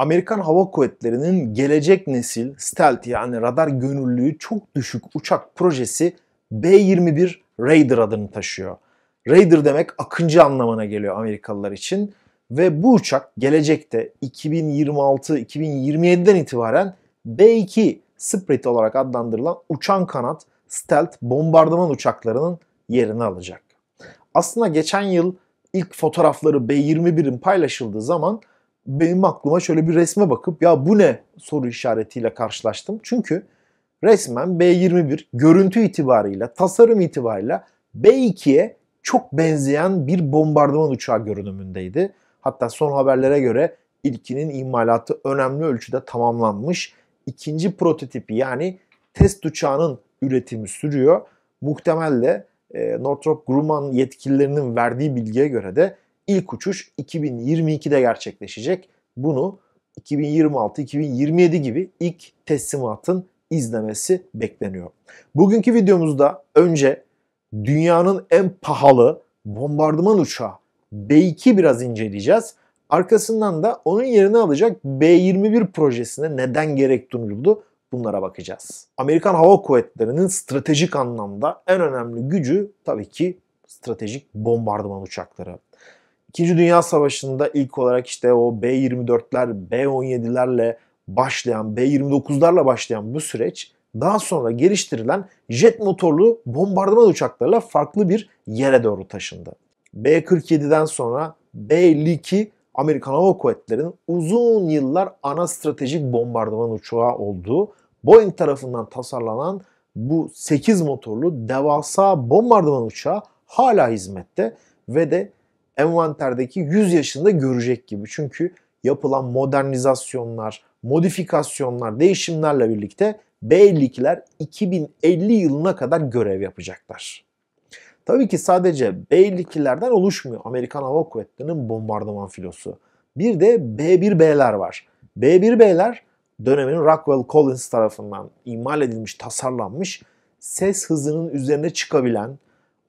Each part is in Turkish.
Amerikan Hava Kuvvetleri'nin gelecek nesil stealth yani radar gönüllüğü çok düşük uçak projesi B-21 Raider adını taşıyor. Raider demek akıncı anlamına geliyor Amerikalılar için ve bu uçak gelecekte 2026-2027'den itibaren B-2 Spirit olarak adlandırılan uçan kanat stealth bombardıman uçaklarının yerini alacak. Aslında geçen yıl ilk fotoğrafları B-21'in paylaşıldığı zaman benim aklıma şöyle bir resme bakıp ya bu ne soru işaretiyle karşılaştım. Çünkü resmen B21 görüntü itibarıyla, tasarım itibarıyla B2'ye çok benzeyen bir bombardıman uçağı görünümündeydi. Hatta son haberlere göre ilkinin imalatı önemli ölçüde tamamlanmış. İkinci prototipi yani test uçağının üretimi sürüyor. Muhtemelle e, Northrop Grumman yetkililerinin verdiği bilgiye göre de İlk uçuş 2022'de gerçekleşecek. Bunu 2026-2027 gibi ilk teslimatın izlemesi bekleniyor. Bugünkü videomuzda önce dünyanın en pahalı bombardıman uçağı B2 biraz inceleyeceğiz. Arkasından da onun yerini alacak B21 projesine neden gerek duyuldu bunlara bakacağız. Amerikan Hava Kuvvetleri'nin stratejik anlamda en önemli gücü tabii ki stratejik bombardıman uçakları. İkinci Dünya Savaşı'nda ilk olarak işte o B-24'ler, B-17'lerle başlayan, B-29'larla başlayan bu süreç daha sonra geliştirilen jet motorlu bombardıman uçaklarıyla farklı bir yere doğru taşındı. B-47'den sonra B-52 Amerikan Hava Kuvvetleri'nin uzun yıllar ana stratejik bombardıman uçağı olduğu Boeing tarafından tasarlanan bu 8 motorlu devasa bombardıman uçağı hala hizmette ve de envanterdeki 100 yaşında görecek gibi. Çünkü yapılan modernizasyonlar, modifikasyonlar, değişimlerle birlikte B52'ler 2050 yılına kadar görev yapacaklar. Tabii ki sadece B52'lerden oluşmuyor Amerikan Hava Kuvvetleri'nin bombardıman filosu. Bir de B1B'ler var. B1B'ler dönemin Rockwell Collins tarafından imal edilmiş, tasarlanmış, ses hızının üzerine çıkabilen,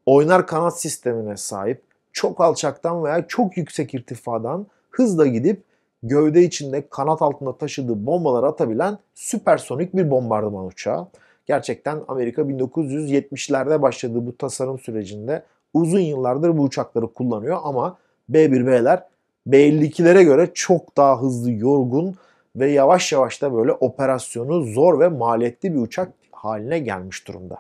oynar kanat sistemine sahip, çok alçaktan veya çok yüksek irtifadan hızla gidip gövde içinde kanat altında taşıdığı bombalar atabilen süpersonik bir bombardıman uçağı. Gerçekten Amerika 1970'lerde başladığı bu tasarım sürecinde uzun yıllardır bu uçakları kullanıyor ama B1B'ler B52'lere göre çok daha hızlı, yorgun ve yavaş yavaş da böyle operasyonu zor ve maliyetli bir uçak haline gelmiş durumda.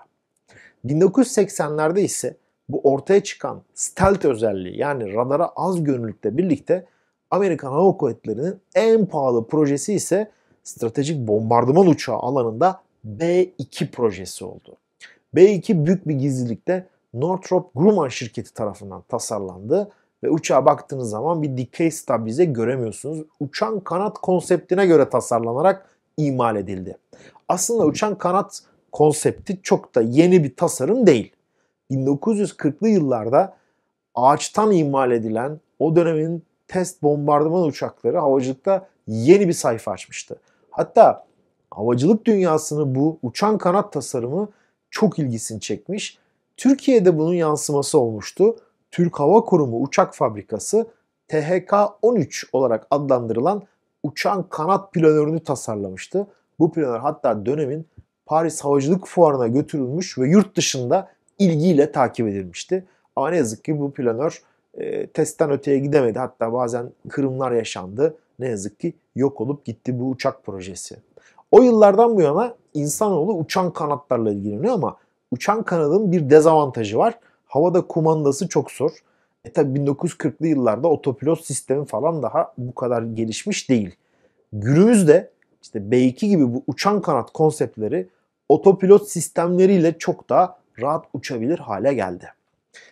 1980'lerde ise bu ortaya çıkan stealth özelliği yani radara az görünürlükle birlikte Amerikan Hava Kuvvetleri'nin en pahalı projesi ise stratejik bombardıman uçağı alanında B-2 projesi oldu. B-2 büyük bir gizlilikte Northrop Grumman şirketi tarafından tasarlandı ve uçağa baktığınız zaman bir dikey stabilize göremiyorsunuz. Uçan kanat konseptine göre tasarlanarak imal edildi. Aslında uçan kanat konsepti çok da yeni bir tasarım değil. 1940'lı yıllarda ağaçtan imal edilen o dönemin test bombardıman uçakları havacılıkta yeni bir sayfa açmıştı. Hatta havacılık dünyasını bu uçan kanat tasarımı çok ilgisini çekmiş. Türkiye'de bunun yansıması olmuştu. Türk Hava Kurumu Uçak Fabrikası THK-13 olarak adlandırılan uçan kanat planörünü tasarlamıştı. Bu planör hatta dönemin Paris Havacılık Fuarı'na götürülmüş ve yurt dışında ilgiyle takip edilmişti. Ama ne yazık ki bu planör e, testten öteye gidemedi. Hatta bazen kırımlar yaşandı. Ne yazık ki yok olup gitti bu uçak projesi. O yıllardan bu yana insanoğlu uçan kanatlarla ilgileniyor ama uçan kanadın bir dezavantajı var. Havada kumandası çok zor. E tabi 1940'lı yıllarda otopilot sistemi falan daha bu kadar gelişmiş değil. Günümüzde işte B2 gibi bu uçan kanat konseptleri otopilot sistemleriyle çok daha rahat uçabilir hale geldi.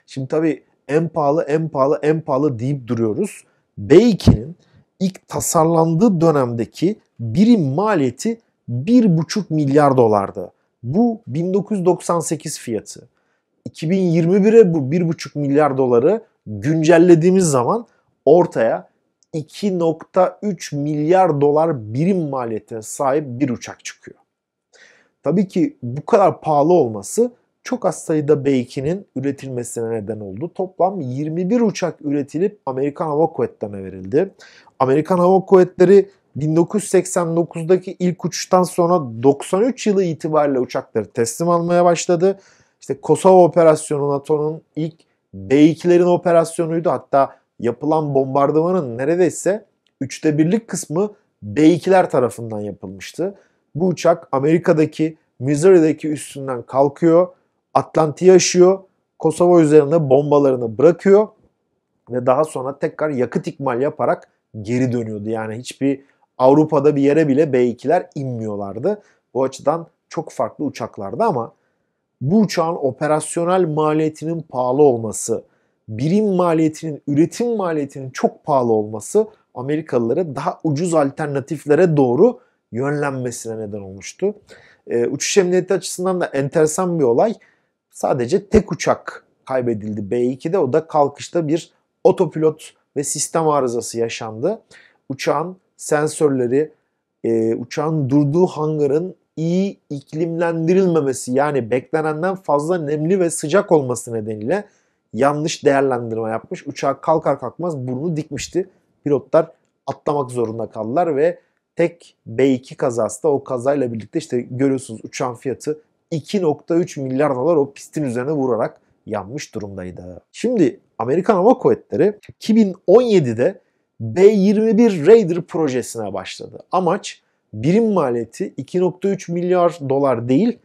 Şimdi tabii en pahalı en pahalı en pahalı deyip duruyoruz. B2'nin ilk tasarlandığı dönemdeki birim maliyeti 1,5 milyar dolardı. Bu 1998 fiyatı. 2021'e bu 1,5 milyar doları güncellediğimiz zaman ortaya 2.3 milyar dolar birim maliyetine sahip bir uçak çıkıyor. Tabii ki bu kadar pahalı olması çok az sayıda B2'nin üretilmesine neden oldu. Toplam 21 uçak üretilip Amerikan Hava Kuvvetleri'ne verildi. Amerikan Hava Kuvvetleri 1989'daki ilk uçuştan sonra 93 yılı itibariyle uçakları teslim almaya başladı. İşte Kosova operasyonu NATO'nun ilk B2'lerin operasyonuydu. Hatta yapılan bombardımanın neredeyse üçte birlik kısmı B2'ler tarafından yapılmıştı. Bu uçak Amerika'daki Missouri'deki üstünden kalkıyor Atlantik'i aşıyor. Kosova üzerine bombalarını bırakıyor ve daha sonra tekrar yakıt ikmal yaparak geri dönüyordu. Yani hiçbir Avrupa'da bir yere bile B2'ler inmiyorlardı. Bu açıdan çok farklı uçaklardı ama bu uçağın operasyonel maliyetinin pahalı olması, birim maliyetinin, üretim maliyetinin çok pahalı olması Amerikalıları daha ucuz alternatiflere doğru yönlenmesine neden olmuştu. Ee, uçuş emniyeti açısından da enteresan bir olay. Sadece tek uçak kaybedildi B2'de. O da kalkışta bir otopilot ve sistem arızası yaşandı. Uçağın sensörleri, e, uçağın durduğu hangarın iyi iklimlendirilmemesi yani beklenenden fazla nemli ve sıcak olması nedeniyle yanlış değerlendirme yapmış. Uçağa kalkar kalkmaz burnu dikmişti. Pilotlar atlamak zorunda kaldılar ve tek B2 kazası da o kazayla birlikte işte görüyorsunuz uçağın fiyatı 2.3 milyar dolar o pistin üzerine vurarak yanmış durumdaydı. Şimdi Amerikan Hava Kuvvetleri 2017'de B-21 Raider projesine başladı. Amaç birim maliyeti 2.3 milyar dolar değil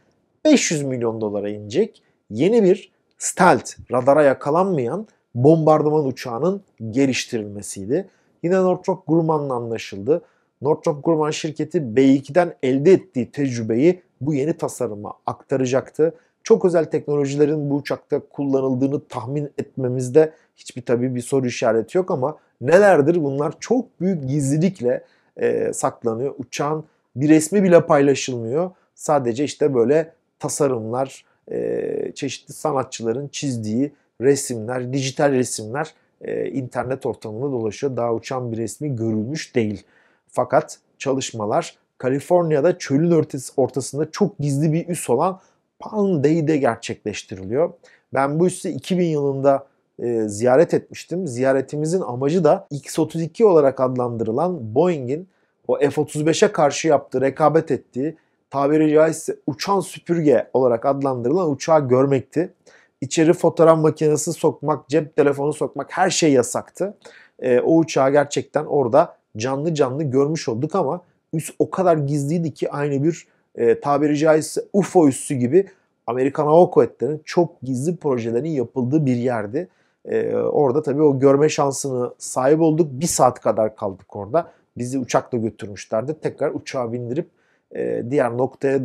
500 milyon dolara inecek yeni bir stealth radara yakalanmayan bombardıman uçağının geliştirilmesiydi. Yine Northrop Grumman'la anlaşıldı. Northrop Grumman şirketi B2'den elde ettiği tecrübeyi bu yeni tasarıma aktaracaktı. Çok özel teknolojilerin bu uçakta kullanıldığını tahmin etmemizde hiçbir tabii bir soru işareti yok ama nelerdir bunlar çok büyük gizlilikle e, saklanıyor. Uçağın bir resmi bile paylaşılmıyor. Sadece işte böyle tasarımlar, e, çeşitli sanatçıların çizdiği resimler, dijital resimler e, internet ortamında dolaşıyor. Daha uçan bir resmi görülmüş değil. Fakat çalışmalar Kaliforniya'da çölün ortası, ortasında çok gizli bir üs olan Palm Day'de gerçekleştiriliyor. Ben bu üssü 2000 yılında e, ziyaret etmiştim. Ziyaretimizin amacı da X-32 olarak adlandırılan Boeing'in o F-35'e karşı yaptığı, rekabet ettiği tabiri caizse uçan süpürge olarak adlandırılan uçağı görmekti. İçeri fotoğraf makinesi sokmak, cep telefonu sokmak her şey yasaktı. E, o uçağı gerçekten orada canlı canlı görmüş olduk ama üs o kadar gizliydi ki aynı bir e, tabiri caizse UFO üssü gibi Amerikan Hava Kuvvetleri'nin çok gizli projelerinin yapıldığı bir yerdi. E, orada tabii o görme şansını sahip olduk. Bir saat kadar kaldık orada. Bizi uçakla götürmüşlerdi. Tekrar uçağa bindirip e, diğer noktaya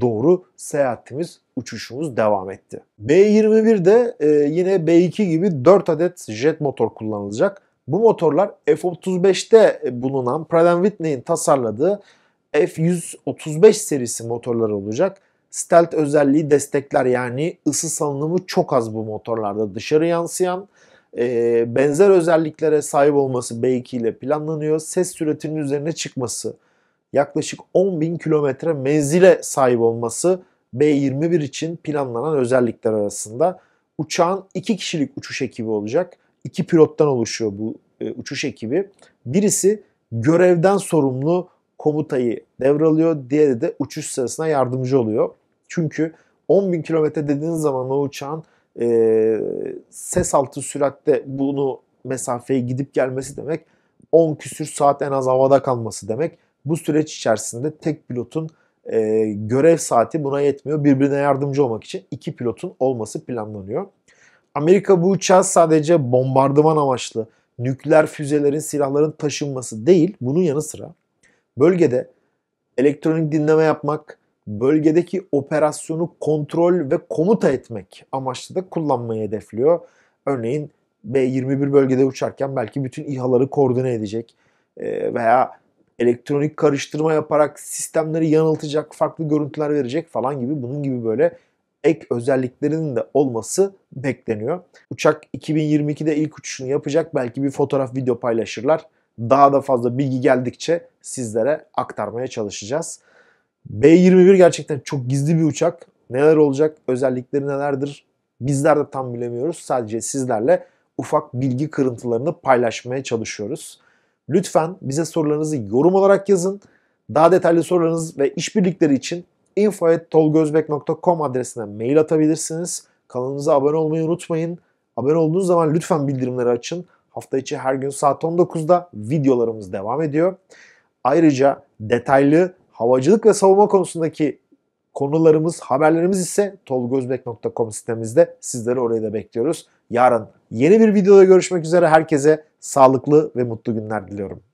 doğru seyahatimiz, uçuşumuz devam etti. B-21'de e, yine B-2 gibi 4 adet jet motor kullanılacak. Bu motorlar F-35'te bulunan Pratt Whitney'in tasarladığı F-135 serisi motorlar olacak. Stealth özelliği destekler yani ısı salınımı çok az bu motorlarda dışarı yansıyan e, benzer özelliklere sahip olması B2 ile planlanıyor. Ses süretinin üzerine çıkması yaklaşık 10.000 kilometre menzile sahip olması B21 için planlanan özellikler arasında. Uçağın 2 kişilik uçuş ekibi olacak iki pilottan oluşuyor bu e, uçuş ekibi. Birisi görevden sorumlu komutayı devralıyor. Diğeri de uçuş sırasına yardımcı oluyor. Çünkü 10 bin kilometre dediğiniz zaman o uçağın e, ses altı süratte bunu mesafeyi gidip gelmesi demek 10 küsür saat en az havada kalması demek. Bu süreç içerisinde tek pilotun e, görev saati buna yetmiyor. Birbirine yardımcı olmak için iki pilotun olması planlanıyor. Amerika bu uçağı sadece bombardıman amaçlı nükleer füzelerin, silahların taşınması değil, bunun yanı sıra bölgede elektronik dinleme yapmak, bölgedeki operasyonu kontrol ve komuta etmek amaçlı da kullanmayı hedefliyor. Örneğin B-21 bölgede uçarken belki bütün İHA'ları koordine edecek e, veya elektronik karıştırma yaparak sistemleri yanıltacak, farklı görüntüler verecek falan gibi bunun gibi böyle ek özelliklerinin de olması bekleniyor. Uçak 2022'de ilk uçuşunu yapacak. Belki bir fotoğraf, video paylaşırlar. Daha da fazla bilgi geldikçe sizlere aktarmaya çalışacağız. B-21 gerçekten çok gizli bir uçak. Neler olacak, özellikleri nelerdir bizler de tam bilemiyoruz. Sadece sizlerle ufak bilgi kırıntılarını paylaşmaya çalışıyoruz. Lütfen bize sorularınızı yorum olarak yazın. Daha detaylı sorularınız ve işbirlikleri için info.tolgozbek.com adresine mail atabilirsiniz. Kanalımıza abone olmayı unutmayın. Abone olduğunuz zaman lütfen bildirimleri açın. Hafta içi her gün saat 19'da videolarımız devam ediyor. Ayrıca detaylı havacılık ve savunma konusundaki konularımız, haberlerimiz ise tolgozbek.com sitemizde. Sizleri oraya da bekliyoruz. Yarın yeni bir videoda görüşmek üzere. Herkese sağlıklı ve mutlu günler diliyorum.